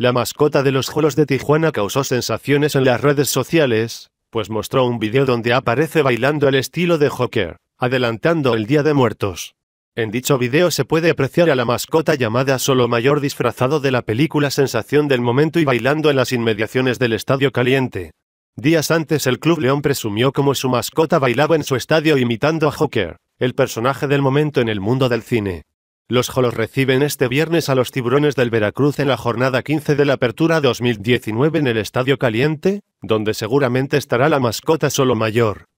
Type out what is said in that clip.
La mascota de los Jolos de Tijuana causó sensaciones en las redes sociales, pues mostró un video donde aparece bailando al estilo de Joker, adelantando el Día de Muertos. En dicho video se puede apreciar a la mascota llamada Solo Mayor disfrazado de la película Sensación del Momento y bailando en las inmediaciones del Estadio Caliente. Días antes el Club León presumió como su mascota bailaba en su estadio imitando a Joker, el personaje del momento en el mundo del cine. Los Jolos reciben este viernes a los Tiburones del Veracruz en la jornada 15 de la Apertura 2019 en el Estadio Caliente, donde seguramente estará la mascota solo mayor.